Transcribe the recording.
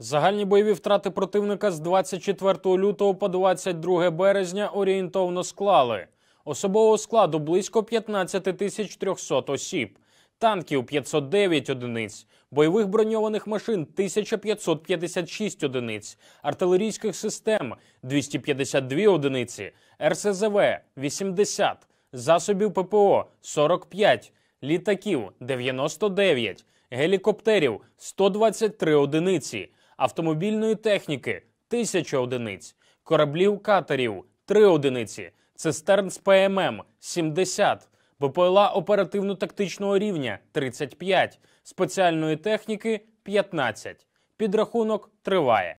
Загальні бойові втрати противника з 24 лютого по 22 березня орієнтовно склали особового складу близько 15 тисяч 300 осіб, танків 509 одиниць, бойових броньованих машин 1556 одиниць, артилерійських систем 252 одиниці, РСЗВ 80, засобів ППО 45, літаків 99, гелікоптерів 123 одиниці автомобільної техніки тисяча одиниць, кораблів катерів три одиниці, цистерн з ПММ 70, БПЛА оперативно-тактичного рівня 35, спеціальної техніки 15. Підрахунок триває.